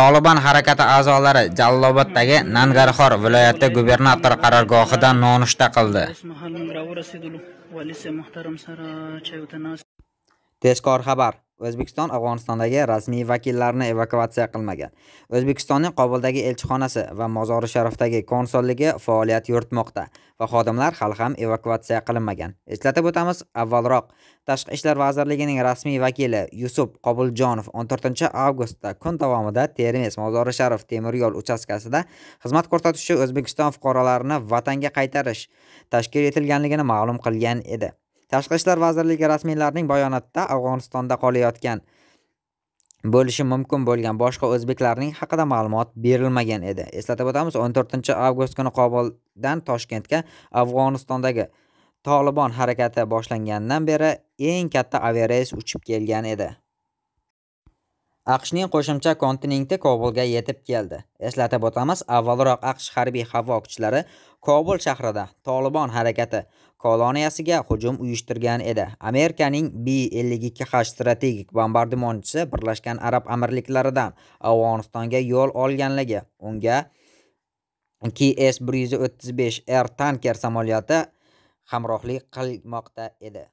Taliban harakati a'zolari Jalloboddagi Nangarxor viloyati gubernator qarorgohidan nonushta qildi. Tezkor xabar O'zbekiston Afg'onistondagi rasmiy vakillarini evakuatsiya qilmagan. O'zbekistonning Qobuldagi elchixonasi va Mozori Sharifdagi konsulligi faoliyat yuritmoqda va xodimlar hali ham evakuatsiya qilinmagan. Eslatib o'tamiz, avvalroq Tashqi ishlar vazirligining rasmiy vakili Yusuf Qobuljonov 14 avgustda kun davomida Termiz Mozori Sharif temir yo'l uchastkasida xizmat ko'rsatuvchi O'zbekiston fuqarolarini vatanga qaytarish tashkil etilganligini ma'lum qilgan edi. tashqi ishlar vazirligi rasmiylarining bayonotida afg'onistonda qolayotgan bo'lishi mumkin bo'lgan boshqa o'zbeklarning haqida ma'lumot berilmagan edi eslatib o'tamiz 14 avgust kuni qobuldan toshkentga afg'onistondagi tolibon harakati boshlangandan beri eng katta aviareys uchib kelgan edi aqshning qo'shimcha kontinenti kobulga yetib keldi eslatib o'tamiz avvalroq aqsh harbiy havo kuchlari kobul shahrida tolibon harakati koloniyasiga hujum uyushtirgan edi amerikaning b 52 h strategik bombardimonchisi birlashgan arab amirliklaridan afg'onistonga yo'l olganligi unga ks bir yuz o'ttiz besh r tanker samolyoti hamrohlik qilmoqda edi